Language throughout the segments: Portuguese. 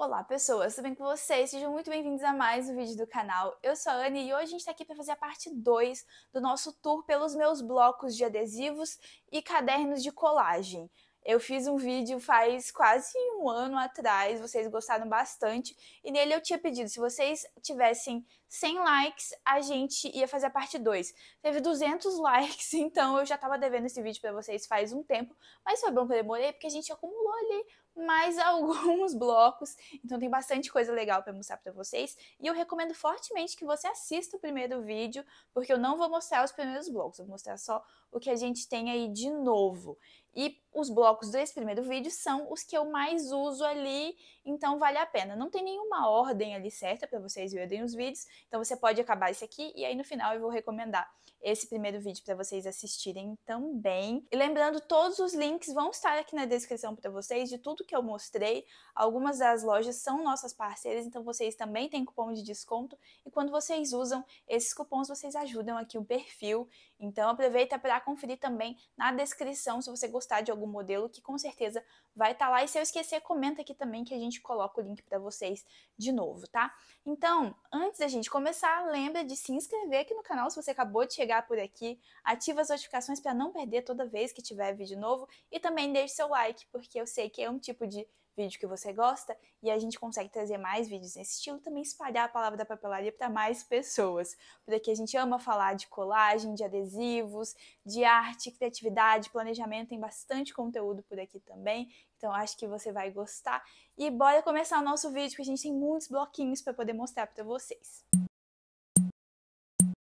Olá, pessoas, tudo bem com vocês? Sejam muito bem-vindos a mais um vídeo do canal. Eu sou a Anne e hoje a gente está aqui para fazer a parte 2 do nosso tour pelos meus blocos de adesivos e cadernos de colagem. Eu fiz um vídeo faz quase um ano atrás, vocês gostaram bastante, e nele eu tinha pedido, se vocês tivessem 100 likes, a gente ia fazer a parte 2. Teve 200 likes, então eu já estava devendo esse vídeo para vocês faz um tempo, mas foi bom que eu demorei, porque a gente acumulou ali mais alguns blocos. Então tem bastante coisa legal para mostrar para vocês e eu recomendo fortemente que você assista o primeiro vídeo, porque eu não vou mostrar os primeiros blocos, eu vou mostrar só o que a gente tem aí de novo. E os blocos desse primeiro vídeo são os que eu mais uso ali, então vale a pena. Não tem nenhuma ordem ali certa para vocês verem os vídeos, então você pode acabar esse aqui e aí no final eu vou recomendar esse primeiro vídeo para vocês assistirem também. E lembrando, todos os links vão estar aqui na descrição para vocês de tudo que eu mostrei. Algumas das lojas são nossas parceiras, então vocês também têm cupom de desconto e quando vocês usam esses cupons, vocês ajudam aqui o perfil. Então aproveita para conferir também na descrição se você gostou gostar de algum modelo, que com certeza vai estar tá lá. E se eu esquecer, comenta aqui também que a gente coloca o link para vocês de novo, tá? Então, antes da gente começar, lembra de se inscrever aqui no canal se você acabou de chegar por aqui, ativa as notificações para não perder toda vez que tiver vídeo novo e também deixe seu like, porque eu sei que é um tipo de vídeo que você gosta e a gente consegue trazer mais vídeos nesse estilo, também espalhar a palavra da papelaria para mais pessoas, porque a gente ama falar de colagem, de adesivos, de arte, criatividade, planejamento, tem bastante conteúdo por aqui também. Então acho que você vai gostar e bora começar o nosso vídeo, que a gente tem muitos bloquinhos para poder mostrar para vocês.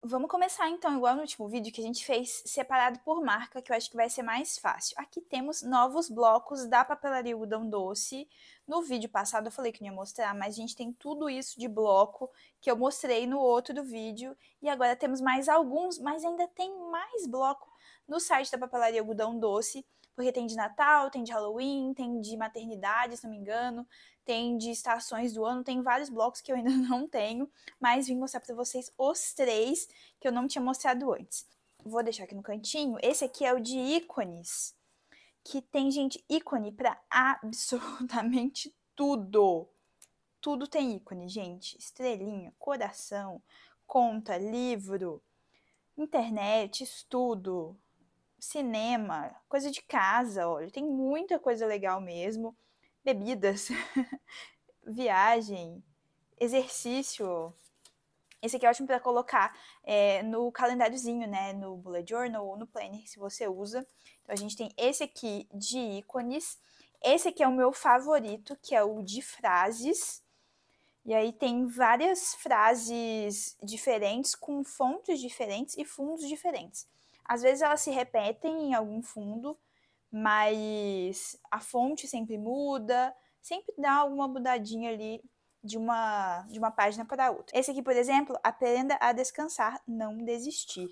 Vamos começar então, igual no último vídeo que a gente fez separado por marca, que eu acho que vai ser mais fácil. Aqui temos novos blocos da papelaria Udão Doce. No vídeo passado eu falei que não ia mostrar, mas a gente tem tudo isso de bloco que eu mostrei no outro vídeo. E agora temos mais alguns, mas ainda tem mais bloco no site da papelaria Algodão Doce porque tem de Natal, tem de Halloween, tem de maternidade, se não me engano, tem de estações do ano, tem vários blocos que eu ainda não tenho, mas vim mostrar para vocês os três que eu não tinha mostrado antes. Vou deixar aqui no cantinho. Esse aqui é o de ícones, que tem, gente, ícone para absolutamente tudo. Tudo tem ícone, gente. Estrelinha, coração, conta, livro, internet, estudo, cinema, coisa de casa, olha, tem muita coisa legal mesmo. Bebidas, viagem, exercício. Esse aqui é ótimo para colocar é, no calendáriozinho, né? No bullet journal ou no planner, se você usa. Então, a gente tem esse aqui de ícones. Esse aqui é o meu favorito, que é o de frases. E aí tem várias frases diferentes, com fontes diferentes e fundos diferentes. Às vezes elas se repetem em algum fundo, mas a fonte sempre muda, sempre dá alguma mudadinha ali de uma, de uma página para outra. Esse aqui, por exemplo, aprenda a descansar, não desistir.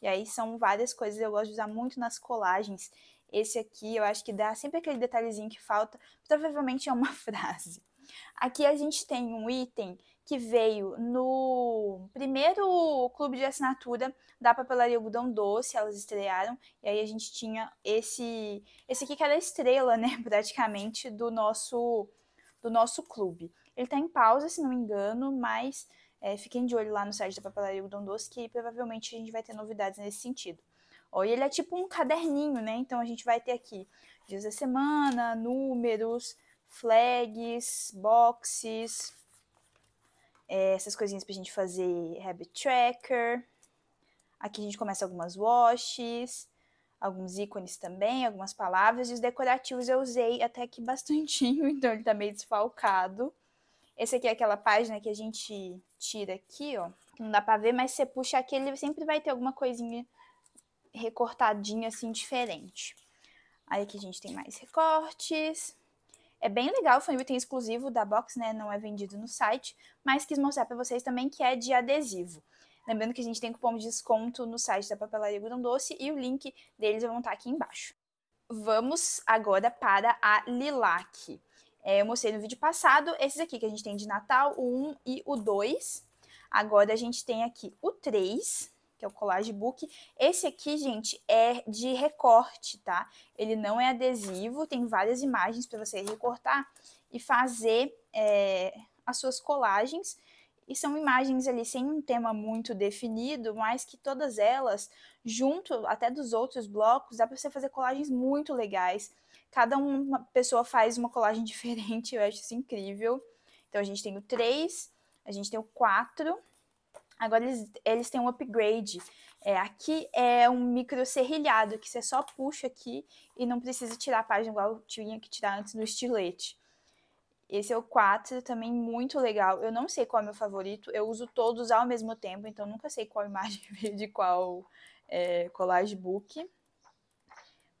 E aí são várias coisas, que eu gosto de usar muito nas colagens. Esse aqui eu acho que dá sempre aquele detalhezinho que falta, provavelmente é uma frase. Aqui a gente tem um item que veio no primeiro clube de assinatura da papelaria Algodão Doce, elas estrearam, e aí a gente tinha esse esse aqui que era a estrela, né, praticamente do nosso do nosso clube. Ele está em pausa, se não me engano, mas é, fiquem de olho lá no site da papelaria Algodão Doce que provavelmente a gente vai ter novidades nesse sentido. Ó, e ele é tipo um caderninho, né? Então a gente vai ter aqui dias da semana, números, flags, boxes, é, essas coisinhas pra gente fazer habit tracker. Aqui a gente começa algumas washes, alguns ícones também, algumas palavras. E os decorativos eu usei até aqui bastantinho, então ele tá meio desfalcado. Esse aqui é aquela página que a gente tira aqui, ó. Não dá pra ver, mas você puxa aqui, ele sempre vai ter alguma coisinha recortadinha, assim, diferente. Aí aqui a gente tem mais recortes. É bem legal, foi um item exclusivo da box, né? Não é vendido no site, mas quis mostrar para vocês também que é de adesivo. Lembrando que a gente tem cupom de desconto no site da Papelaria Gudão Doce e o link deles eu vou estar aqui embaixo. Vamos agora para a Lilac. É, eu mostrei no vídeo passado esses aqui que a gente tem de Natal, o 1 e o 2. Agora a gente tem aqui o 3, que é o collage book. Esse aqui, gente, é de recorte, tá? Ele não é adesivo, tem várias imagens para você recortar e fazer é, as suas colagens. E são imagens ali sem um tema muito definido, mas que todas elas, junto até dos outros blocos, dá para você fazer colagens muito legais. Cada uma pessoa faz uma colagem diferente, eu acho isso incrível. Então a gente tem o 3, a gente tem o 4, Agora eles, eles têm um upgrade. É, aqui é um micro serrilhado, que você só puxa aqui e não precisa tirar a página igual tinha que tirar antes do estilete. Esse é o 4, também muito legal. Eu não sei qual é meu favorito, eu uso todos ao mesmo tempo, então nunca sei qual imagem veio de qual é, collage book.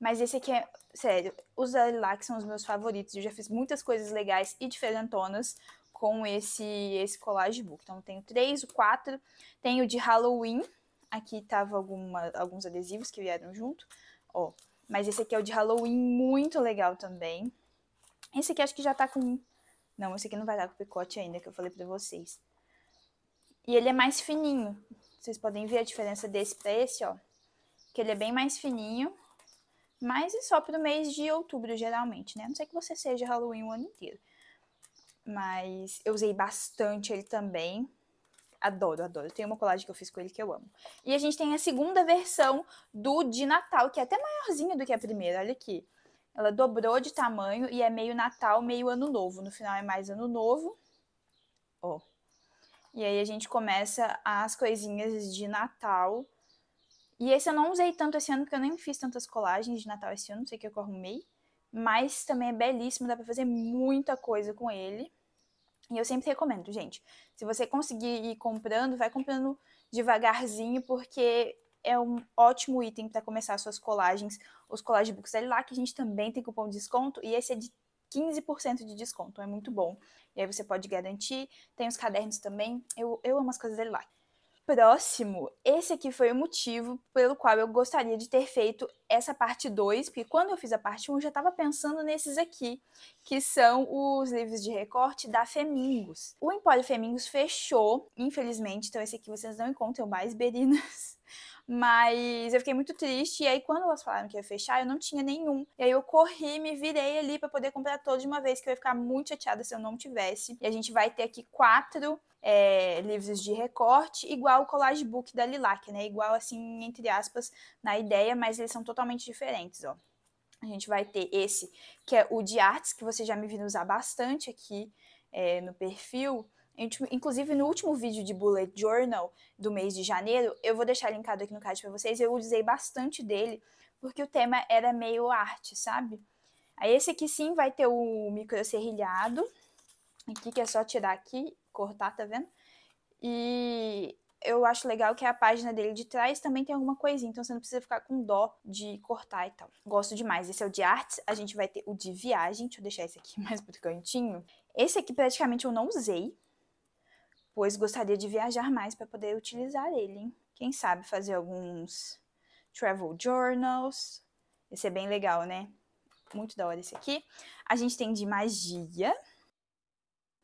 Mas esse aqui é, sério, os lilacs são os meus favoritos. Eu já fiz muitas coisas legais e diferentonas com esse, esse collage book. Então, tenho três, o quatro, tenho de Halloween. Aqui tava alguma, alguns adesivos que vieram junto, ó. Mas esse aqui é o de Halloween, muito legal também. Esse aqui acho que já tá com... Não, esse aqui não vai estar com picote ainda, que eu falei pra vocês. E ele é mais fininho. Vocês podem ver a diferença desse pra esse, ó. Que ele é bem mais fininho. Mas é só pro mês de outubro, geralmente, né? A não sei que você seja Halloween o ano inteiro. Mas eu usei bastante ele também. Adoro, adoro. Tem uma colagem que eu fiz com ele que eu amo. E a gente tem a segunda versão do de Natal, que é até maiorzinha do que a primeira, olha aqui. Ela dobrou de tamanho e é meio Natal, meio Ano Novo. No final é mais Ano Novo. Ó. Oh. E aí a gente começa as coisinhas de Natal. E esse eu não usei tanto esse ano, porque eu nem fiz tantas colagens de Natal esse ano, não sei o que eu arrumei mas também é belíssimo, dá para fazer muita coisa com ele. E eu sempre recomendo, gente, se você conseguir ir comprando, vai comprando devagarzinho, porque é um ótimo item para começar suas colagens, os colagem books dele lá, que a gente também tem cupom de desconto, e esse é de 15% de desconto, é muito bom. E aí você pode garantir, tem os cadernos também, eu, eu amo as coisas dele lá próximo, esse aqui foi o motivo pelo qual eu gostaria de ter feito essa parte 2, porque quando eu fiz a parte 1 um, já estava pensando nesses aqui, que são os livros de recorte da Femingos. O Empório Femingos fechou, infelizmente, então esse aqui vocês não encontram mais, Berinas. Mas eu fiquei muito triste. E aí, quando elas falaram que ia fechar, eu não tinha nenhum. E aí, eu corri, me virei ali para poder comprar todos de uma vez, que eu ia ficar muito chateada se eu não tivesse. E a gente vai ter aqui quatro é, livros de recorte, igual o collage book da Lilac, né? Igual assim, entre aspas, na ideia, mas eles são totalmente diferentes, ó. A gente vai ter esse, que é o de artes, que você já me viram usar bastante aqui é, no perfil. Inclusive, no último vídeo de Bullet Journal do mês de janeiro, eu vou deixar linkado aqui no card para vocês, eu usei bastante dele, porque o tema era meio arte, sabe? Aí esse aqui sim vai ter o micro serrilhado, aqui que é só tirar aqui cortar, tá vendo? E eu acho legal que a página dele de trás também tem alguma coisinha, então você não precisa ficar com dó de cortar e tal. Gosto demais. Esse é o de artes, a gente vai ter o de viagem, deixa eu deixar esse aqui mais pro cantinho. Esse aqui praticamente eu não usei, pois gostaria de viajar mais para poder utilizar ele, hein? Quem sabe fazer alguns travel journals. Esse é bem legal, né? Muito da hora esse aqui. A gente tem de magia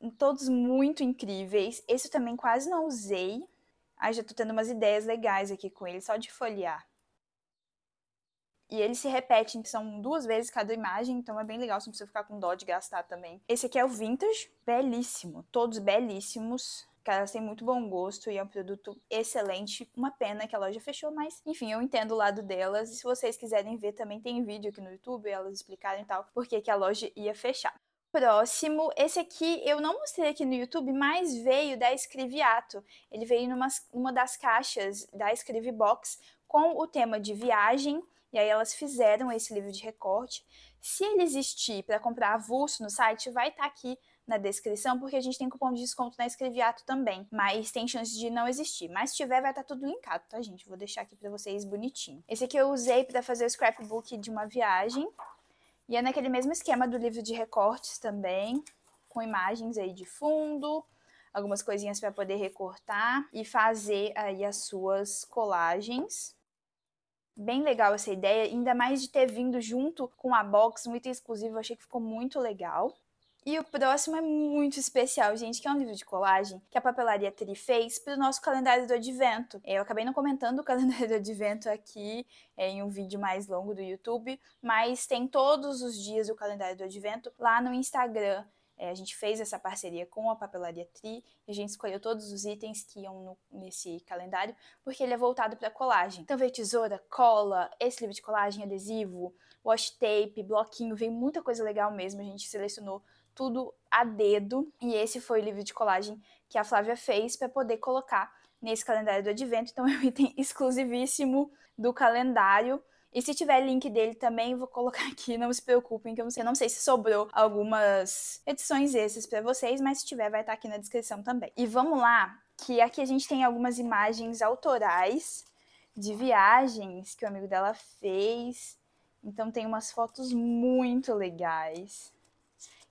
todos muito incríveis. Esse eu também quase não usei. Ai, já tô tendo umas ideias legais aqui com ele, só de folhear. E eles se repetem, são duas vezes cada imagem, então é bem legal, você não precisa ficar com dó de gastar também. Esse aqui é o Vintage, belíssimo, todos belíssimos. Caras têm muito bom gosto e é um produto excelente. Uma pena que a loja fechou, mas enfim, eu entendo o lado delas. E se vocês quiserem ver, também tem vídeo aqui no YouTube, elas explicarem e tal, porque que a loja ia fechar próximo, esse aqui eu não mostrei aqui no YouTube, mas veio da Escriviato. Ele veio numa, numa das caixas da Escrevebox com o tema de viagem, e aí elas fizeram esse livro de recorte. Se ele existir para comprar avulso no site, vai estar tá aqui na descrição, porque a gente tem cupom de desconto na Escriviato também, mas tem chance de não existir. Mas se tiver, vai estar tá tudo linkado, tá, gente? Vou deixar aqui para vocês bonitinho. Esse aqui eu usei para fazer o scrapbook de uma viagem. E é naquele mesmo esquema do livro de recortes também, com imagens aí de fundo, algumas coisinhas para poder recortar e fazer aí as suas colagens. Bem legal essa ideia, ainda mais de ter vindo junto com a box muito exclusiva, eu achei que ficou muito legal. E o próximo é muito especial, gente, que é um livro de colagem que a papelaria Tri fez para o nosso calendário do advento. É, eu acabei não comentando o calendário do advento aqui é, em um vídeo mais longo do YouTube, mas tem todos os dias o calendário do advento lá no Instagram. É, a gente fez essa parceria com a papelaria Tri a gente escolheu todos os itens que iam no, nesse calendário, porque ele é voltado para colagem. Então veio tesoura, cola, esse livro de colagem, adesivo, wash tape, bloquinho, veio muita coisa legal mesmo. A gente selecionou tudo a dedo. E esse foi o livro de colagem que a Flávia fez para poder colocar nesse calendário do advento. Então é um item exclusivíssimo do calendário. E se tiver link dele também, vou colocar aqui, não se preocupem, que eu não sei, não sei se sobrou algumas edições essas para vocês, mas se tiver, vai estar tá aqui na descrição também. E vamos lá, que aqui a gente tem algumas imagens autorais de viagens que o amigo dela fez. Então tem umas fotos muito legais.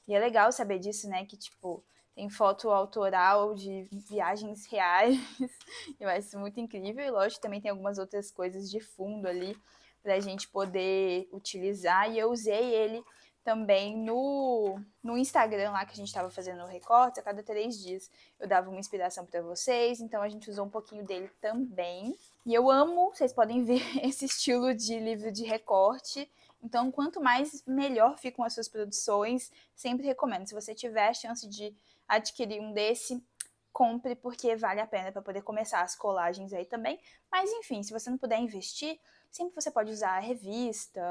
E é legal saber disso, né? Que, tipo, tem foto autoral de viagens reais. Eu acho isso muito incrível. E, lógico, também tem algumas outras coisas de fundo ali para a gente poder utilizar. E eu usei ele também no, no Instagram lá que a gente estava fazendo o recorte, a cada três dias eu dava uma inspiração para vocês, então a gente usou um pouquinho dele também. E eu amo, vocês podem ver, esse estilo de livro de recorte. Então, quanto mais melhor ficam as suas produções, sempre recomendo. Se você tiver a chance de adquirir um desse, compre porque vale a pena para poder começar as colagens aí também. Mas enfim, se você não puder investir, sempre você pode usar revista,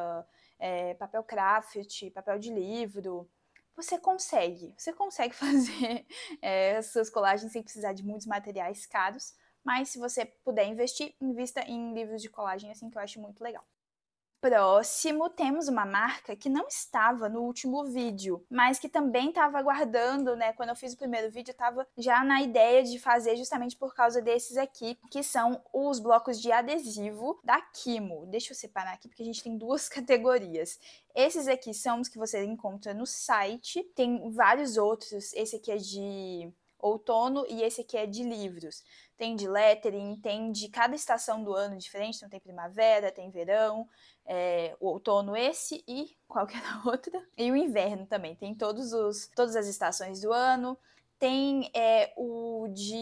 é, papel craft, papel de livro. Você consegue, você consegue fazer é, as suas colagens sem precisar de muitos materiais caros. Mas se você puder investir, invista em livros de colagem, assim que eu acho muito legal próximo, temos uma marca que não estava no último vídeo, mas que também estava aguardando, né? Quando eu fiz o primeiro vídeo, estava já na ideia de fazer justamente por causa desses aqui, que são os blocos de adesivo da Kimo. Deixa eu separar aqui, porque a gente tem duas categorias. Esses aqui são os que você encontra no site, tem vários outros. Esse aqui é de outono e esse aqui é de livros. Tem de lettering, tem de cada estação do ano diferente, então tem primavera, tem verão, é, o outono esse e qualquer outra. E o inverno também, tem todos os, todas as estações do ano. Tem é, o de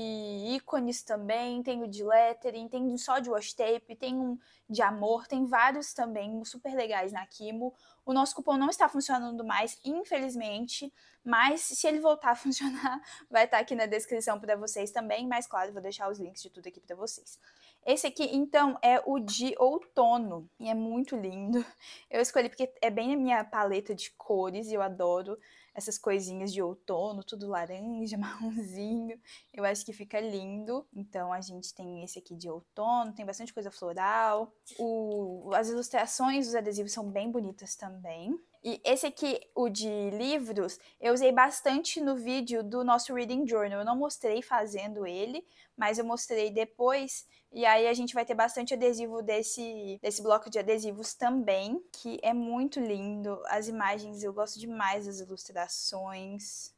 ícones também, tem o de lettering, tem só de wash tape, tem um de amor, tem vários também super legais na Kimo. O nosso cupom não está funcionando mais, infelizmente, mas se ele voltar a funcionar, vai estar aqui na descrição para vocês também, mas claro, vou deixar os links de tudo aqui para vocês. Esse aqui, então, é o de outono e é muito lindo. Eu escolhi porque é bem a minha paleta de cores e eu adoro essas coisinhas de outono, tudo laranja, marronzinho. Eu acho que fica lindo. Então a gente tem esse aqui de outono, tem bastante coisa floral. O, as ilustrações os adesivos são bem bonitas também. E esse aqui, o de livros, eu usei bastante no vídeo do nosso Reading Journal. Eu não mostrei fazendo ele, mas eu mostrei depois e aí a gente vai ter bastante adesivo desse, desse bloco de adesivos também, que é muito lindo. As imagens, eu gosto demais das ilustrações.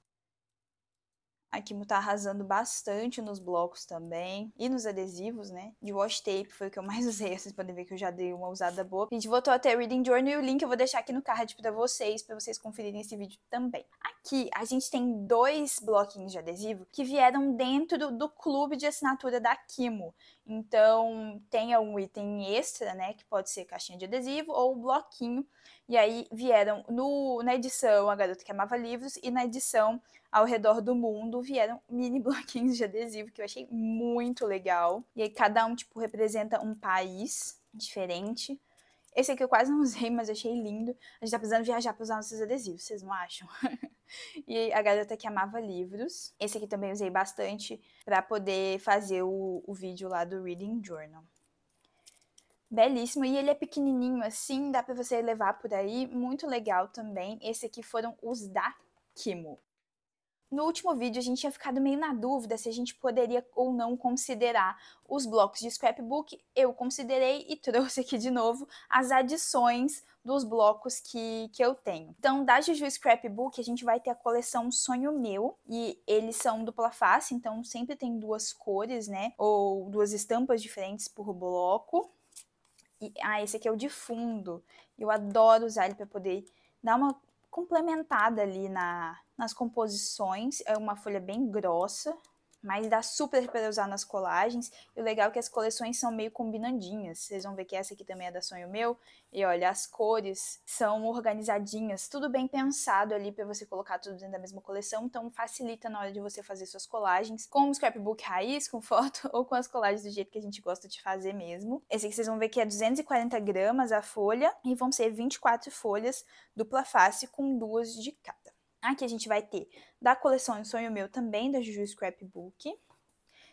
A Kimo tá arrasando bastante nos blocos também. E nos adesivos, né? De wash tape foi o que eu mais usei. Vocês podem ver que eu já dei uma usada boa. A gente voltou até Reading Journal e o link eu vou deixar aqui no card pra vocês, pra vocês conferirem esse vídeo também. Aqui a gente tem dois bloquinhos de adesivo que vieram dentro do clube de assinatura da Kimo. Então, tenha um item extra, né, que pode ser caixinha de adesivo ou bloquinho. E aí vieram no, na edição A Garota que Amava Livros e na edição Ao Redor do Mundo vieram mini bloquinhos de adesivo que eu achei muito legal. E aí cada um tipo representa um país diferente. Esse aqui eu quase não usei, mas achei lindo. A gente tá precisando viajar para usar nossos adesivos, vocês não acham? E a garota que amava livros. Esse aqui também usei bastante para poder fazer o, o vídeo lá do Reading Journal. Belíssimo, e ele é pequenininho assim, dá para você levar por aí, muito legal também. Esse aqui foram os da Kimo. No último vídeo, a gente tinha ficado meio na dúvida se a gente poderia ou não considerar os blocos de scrapbook. Eu considerei e trouxe aqui de novo as adições dos blocos que, que eu tenho. Então, da Juju Scrapbook, a gente vai ter a coleção Sonho Meu, e eles são dupla face, então sempre tem duas cores, né? Ou duas estampas diferentes por bloco. E, ah, esse aqui é o de fundo. Eu adoro usar ele para poder dar uma complementada ali na, nas composições. É uma folha bem grossa, mas dá super para usar nas colagens. E o legal é que as coleções são meio combinandinhas. Vocês vão ver que essa aqui também é da Sonho Meu. E olha, as cores são organizadinhas, tudo bem pensado ali para você colocar tudo dentro da mesma coleção. Então facilita na hora de você fazer suas colagens com o scrapbook raiz, com foto ou com as colagens do jeito que a gente gosta de fazer mesmo. Esse aqui vocês vão ver que é 240 gramas a folha e vão ser 24 folhas dupla face com duas de cada. Aqui a gente vai ter da coleção Sonho Meu também, da Juju Scrapbook.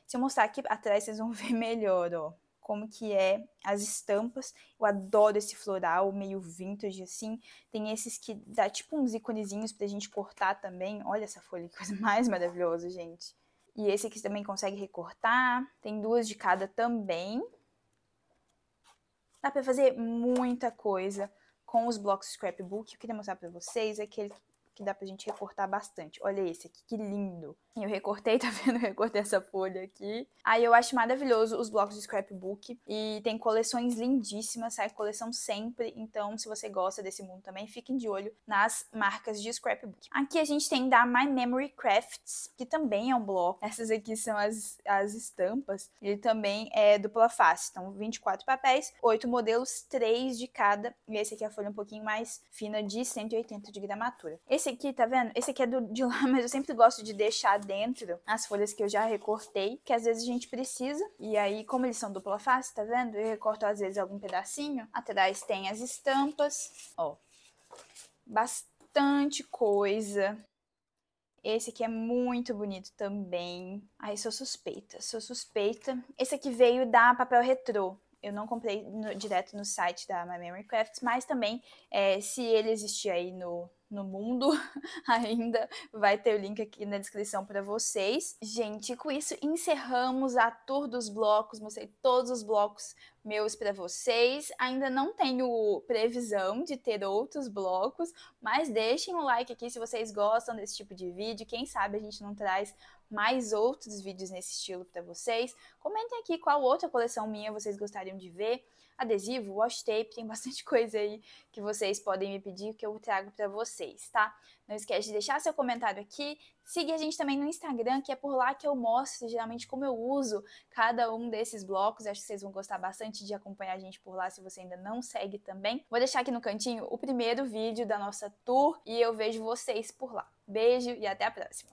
Se eu mostrar aqui atrás, vocês vão ver melhor, ó, como que é as estampas. Eu adoro esse floral, meio vintage, assim. Tem esses que dá tipo uns íconezinhos pra gente cortar também. Olha essa folha, que coisa mais maravilhosa, gente. E esse aqui também consegue recortar. Tem duas de cada também. Dá pra fazer muita coisa com os blocos scrapbook. Eu queria mostrar pra vocês é aquele que dá pra gente recortar bastante. Olha esse aqui, que lindo! Eu recortei, tá vendo? Eu recortei essa folha aqui. Aí eu acho maravilhoso os blocos de scrapbook. E tem coleções lindíssimas, sai coleção sempre. Então, se você gosta desse mundo também, fiquem de olho nas marcas de scrapbook. Aqui a gente tem da My Memory Crafts, que também é um bloco. Essas aqui são as, as estampas. Ele também é dupla face. Então, 24 papéis, 8 modelos, 3 de cada. E esse aqui é a folha um pouquinho mais fina de 180 de gramatura. Esse aqui, tá vendo? Esse aqui é do, de lá, mas eu sempre gosto de deixar dentro as folhas que eu já recortei, que às vezes a gente precisa. E aí, como eles são dupla face, tá vendo? Eu recorto às vezes algum pedacinho. Atrás tem as estampas, ó. Bastante coisa. Esse aqui é muito bonito também. Aí sou suspeita, sou suspeita. Esse aqui veio da Papel Retrô. Eu não comprei no, direto no site da My Memory Crafts, mas também, é, se ele existir aí no, no mundo ainda. Vai ter o link aqui na descrição para vocês. Gente, com isso encerramos a tour dos blocos, mostrei todos os blocos meus para vocês. Ainda não tenho previsão de ter outros blocos, mas deixem o um like aqui se vocês gostam desse tipo de vídeo. Quem sabe a gente não traz mais outros vídeos nesse estilo para vocês. Comentem aqui qual outra coleção minha vocês gostariam de ver. Adesivo, wash tape, tem bastante coisa aí que vocês podem me pedir que eu trago para vocês, tá? Não esquece de deixar seu comentário aqui, Siga a gente também no Instagram, que é por lá que eu mostro geralmente como eu uso cada um desses blocos. Acho que vocês vão gostar bastante de acompanhar a gente por lá se você ainda não segue também. Vou deixar aqui no cantinho o primeiro vídeo da nossa tour e eu vejo vocês por lá. Beijo e até a próxima!